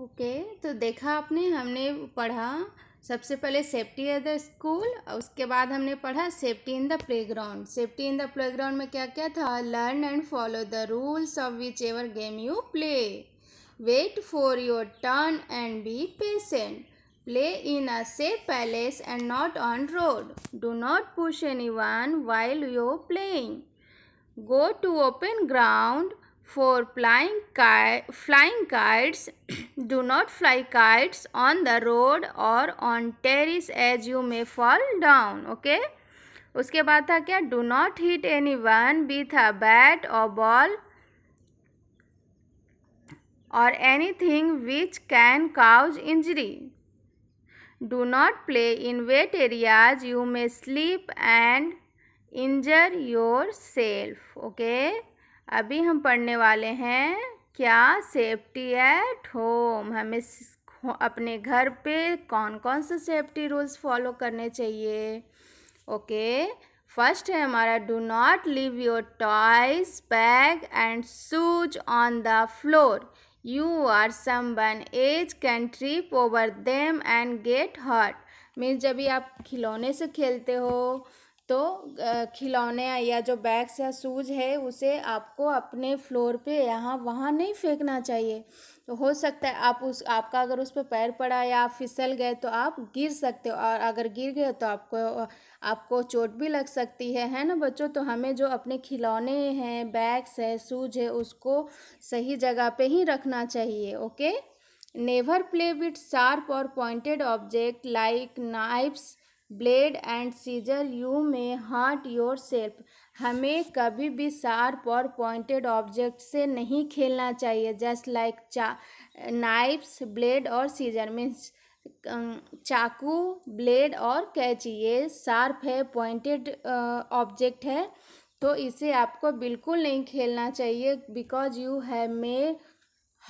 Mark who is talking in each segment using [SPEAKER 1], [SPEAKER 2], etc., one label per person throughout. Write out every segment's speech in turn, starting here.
[SPEAKER 1] Okay तो देखा आपने हमने पढ़ा सबसे पहले सेफ्टी एट द स्कूल और उसके बाद हमने पढ़ा safety in the playground safety in the playground में क्या क्या था learn and follow the rules of whichever game you play wait for your turn and be patient play in a safe place and not on road do not push anyone while you playing go to open ground for flying kite, flying kites do not fly kites on the road or on terrace as you may fall down okay उसके बाद था क्या do not hit anyone with a bat और ball और anything which can cause injury do not play in wet areas you may slip and injure yourself okay अभी हम पढ़ने वाले हैं क्या सेफ्टी एट होम हमें अपने घर पे कौन कौन से सेफ्टी रूल्स फॉलो करने चाहिए ओके फर्स्ट है हमारा do not leave your toys bag and shoes on the floor you are someone as can trip over them and get hurt means जब भी आप खिलौने से खेलते हो तो खिलौने या जो बैग्स या शूज है उसे आपको अपने फ्लोर पे यहाँ वहाँ नहीं फेंकना चाहिए तो हो सकता है आप उस आपका अगर उस पर पैर पड़ा या आप फिसल गए तो आप गिर सकते हो और अगर गिर गए तो आपको आपको चोट भी लग सकती है है ना बच्चों तो हमें जो अपने खिलौने हैं बैग्स है शूज है उसको सही जगह पे ही रखना चाहिए okay never play with sharp और pointed object like knives blade and scissor you may hurt yourself हमें कभी भी शार्प और पॉइंटेड ऑब्जेक्ट से नहीं खेलना चाहिए जस्ट लाइक चा नाइफ्स ब्लेड और सीजर मीन्स अं, चाकू ब्लेड और कैची ये शार्प है पॉइंटेड ऑब्जेक्ट है तो इसे आपको बिल्कुल नहीं खेलना चाहिए because you have may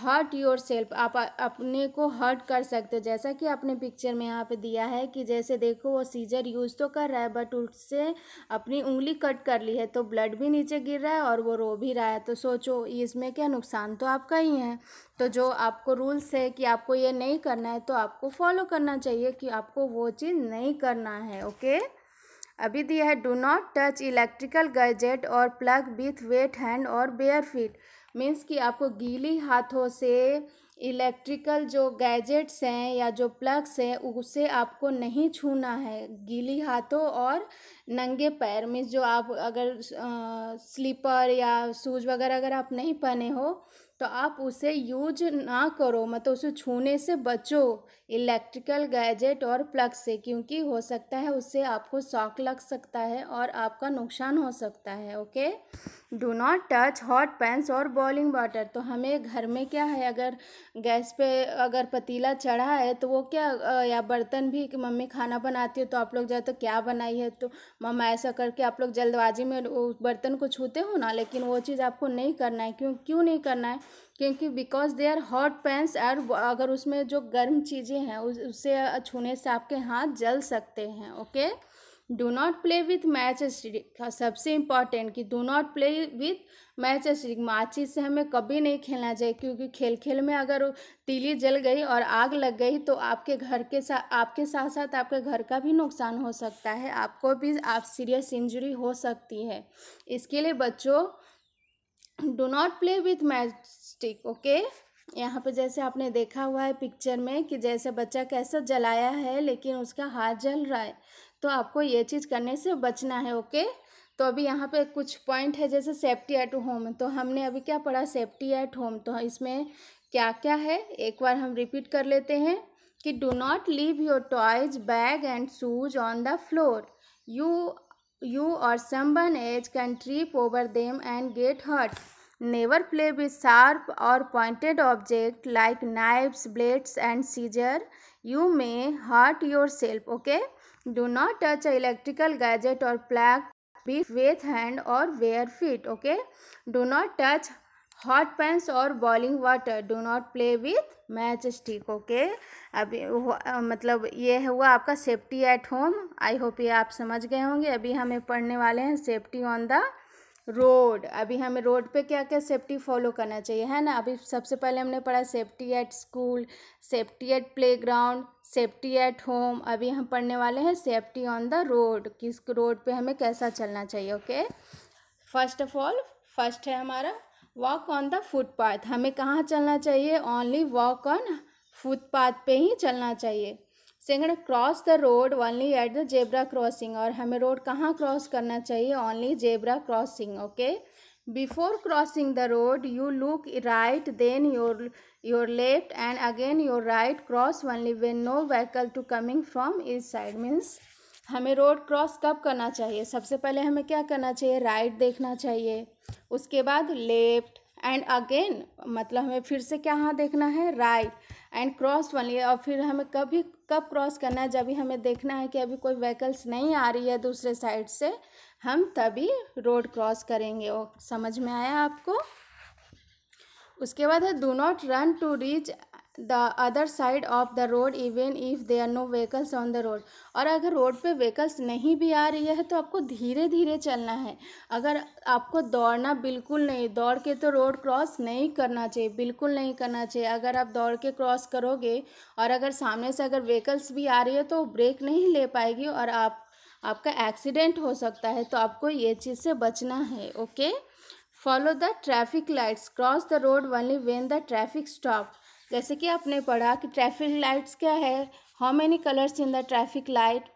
[SPEAKER 1] hurt yourself आप अपने को हर्ट कर सकते हो जैसा कि आपने पिक्चर में यहाँ पे दिया है कि जैसे देखो वो सीजर यूज़ तो कर रहा है बट उससे अपनी उंगली कट कर ली है तो ब्लड भी नीचे गिर रहा है और वो रो भी रहा है तो सोचो इसमें क्या नुकसान तो आपका ही है तो जो आपको रूल्स है कि आपको ये नहीं करना है तो आपको फॉलो करना चाहिए कि आपको वो चीज़ नहीं करना है ओके अभी दिया है do not touch electrical gadget और प्लग विथ वेट हैंड और बेयर फीट मीन्स कि आपको गीली हाथों से इलेक्ट्रिकल जो गैजेट्स हैं या जो प्लग्स हैं उसे आपको नहीं छूना है गीली हाथों और नंगे पैर मीन्स जो आप अगर स्लीपर या शूज वगैरह अगर आप नहीं पहने हो तो आप उसे यूज ना करो मतलब उसे छूने से बचो इलेक्ट्रिकल गैजेट और प्लग से क्योंकि हो सकता है उससे आपको शॉक लग सकता है और आपका नुकसान हो सकता है okay do not touch hot pans और बॉइलिंग वाटर तो हमें घर में क्या है अगर गैस पे अगर पतीला चढ़ा है तो वो क्या या बर्तन भी कि मम्मी खाना बनाती है तो आप लोग जाए तो क्या बनाई है तो मम्मा ऐसा करके आप लोग जल्दबाजी में उस बर्तन को छूते हो ना लेकिन वो चीज़ आपको नहीं करना है क्यों क्यों नहीं करना है क्योंकि because they are hot pans और अगर उसमें जो गर्म चीज़ें हैं उस, उससे छूने से आपके हाथ जल सकते हैं okay do not play with matchstick सबसे इम्पॉर्टेंट कि do not play with matchstick माचिस से हमें कभी नहीं खेलना चाहिए क्योंकि खेल खेल में अगर तीली जल गई और आग लग गई तो आपके घर के साथ आपके साथ साथ आपके घर का भी नुकसान हो सकता है आपको भी आप सीरियस इंजरी हो सकती है इसके लिए बच्चों do not play with matchstick okay यहाँ पे जैसे आपने देखा हुआ है पिक्चर में कि जैसे बच्चा कैसा जलाया है लेकिन उसका हाथ जल रहा है तो आपको ये चीज़ करने से बचना है ओके तो अभी यहाँ पे कुछ पॉइंट है जैसे सेफ्टी एट होम तो हमने अभी क्या पढ़ा सेफ्टी एट होम तो इसमें क्या क्या है एक बार हम रिपीट कर लेते हैं कि do not leave your toys bag and shoes on the floor you you और someone as can trip over them and get hurt never play with sharp और pointed object like knives blades and scissor you may hurt yourself okay do not touch a electrical gadget or plug be with hand or bare feet okay do not touch hot pans और boiling water do not play with matchstick okay अभी मतलब ये हुआ आपका safety at home I hope ये आप समझ गए होंगे अभी हमें पढ़ने वाले हैं सेफ्टी ऑन द रोड अभी हमें रोड पे क्या क्या सेफ्टी फॉलो करना चाहिए है ना अभी सबसे पहले हमने पढ़ा safety at school safety at playground safety at home अभी हम पढ़ने वाले हैं सेफ्टी ऑन द रोड किस रोड पे हमें कैसा चलना चाहिए okay first of all first है हमारा वॉक ऑन द फुटपाथ हमें कहाँ चलना चाहिए ओनली वॉक ऑन फुटपाथ पे ही चलना चाहिए सिंगड़ cross the road only at the zebra crossing और हमें रोड कहाँ क्रॉस करना चाहिए only zebra crossing okay before crossing the road you look right then your your left and again your right cross only when no vehicle to coming from इस side means हमें road cross कब करना चाहिए सबसे पहले हमें क्या करना चाहिए राइट right देखना चाहिए उसके बाद लेफ्ट एंड अगेन मतलब हमें फिर से क्या हाँ देखना है राइट एंड क्रॉस वाली और फिर हमें कभी कब क्रॉस करना है जब भी हमें देखना है कि अभी कोई व्हीकल्स नहीं आ रही है दूसरे साइड से हम तभी रोड क्रॉस करेंगे ओ समझ में आया आपको उसके बाद है do not run to reach the other side of the road even if there are no vehicles on the road और अगर रोड पे व्हीकल्स नहीं भी आ रही है तो आपको धीरे धीरे चलना है अगर आपको दौड़ना बिल्कुल नहीं दौड़ के तो रोड क्रॉस नहीं करना चाहिए बिल्कुल नहीं करना चाहिए अगर आप दौड़ के क्रॉस करोगे और अगर सामने से अगर व्हीकल्स भी आ रही है तो ब्रेक नहीं ले पाएगी और आप आपका एक्सीडेंट हो सकता है तो आपको ये चीज़ से बचना है okay follow the traffic lights cross the road only when the traffic stop जैसे कि आपने पढ़ा कि ट्रैफिक लाइट्स क्या है how many colours in the traffic light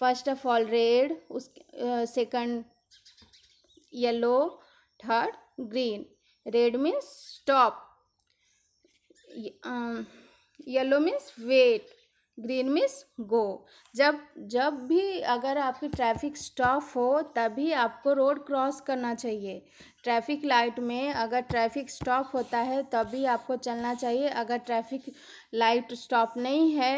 [SPEAKER 1] first of all red उस second yellow third green red means stop yellow means wait green means go जब जब भी अगर आपकी ट्रैफिक स्टॉप हो तभी आपको रोड क्रॉस करना चाहिए ट्रैफिक लाइट में अगर ट्रैफिक स्टॉप होता है तभी आपको चलना चाहिए अगर ट्रैफिक लाइट स्टॉप नहीं है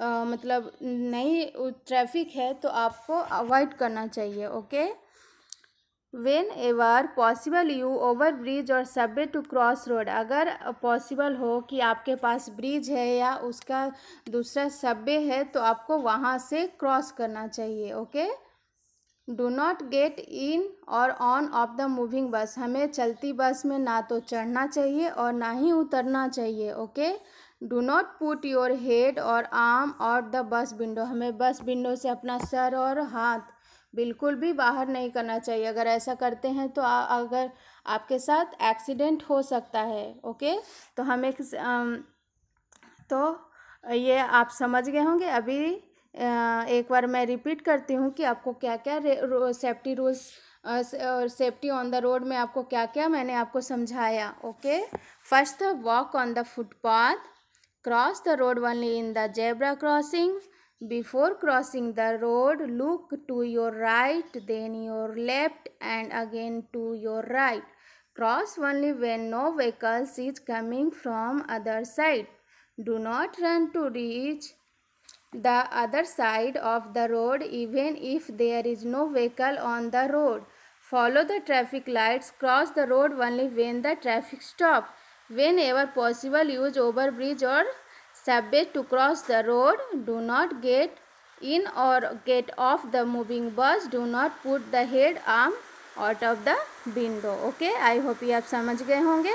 [SPEAKER 1] आ, मतलब नहीं ट्रैफिक है तो आपको अवॉइड करना चाहिए okay whenever possible you overbridge और सबवे टू क्रॉस रोड अगर पॉसिबल हो कि आपके पास ब्रिज है या उसका दूसरा सबवे है तो आपको वहाँ से क्रॉस करना चाहिए okay do not get in और ऑन ऑफ द मूविंग बस हमें चलती बस में ना तो चढ़ना चाहिए और ना ही उतरना चाहिए okay do not put your head और आर्म और द बस विंडो हमें बस विंडो से अपना सर और हाथ बिल्कुल भी बाहर नहीं करना चाहिए अगर ऐसा करते हैं तो आ, अगर आपके साथ एक्सीडेंट हो सकता है ओके तो हम एक तो ये आप समझ गए होंगे अभी एक बार मैं रिपीट करती हूँ कि आपको क्या क्या सेफ्टी रूल्स और सेफ्टी ऑन द रोड में आपको क्या क्या मैंने आपको समझाया okay first walk on the footpath cross the road only in the zebra crossing Before crossing the road, look to your right, then your left and again to your right. Cross only when no vehicle is coming from other side. Do not run to reach the other side of the road even if there is no vehicle on the road. Follow the traffic lights. Cross the road only when the traffic stops. Whenever possible, use overbridge or subway to cross the road do not get in और get off the moving bus do not put the head arm out of the window okay I hope ये आप समझ गए होंगे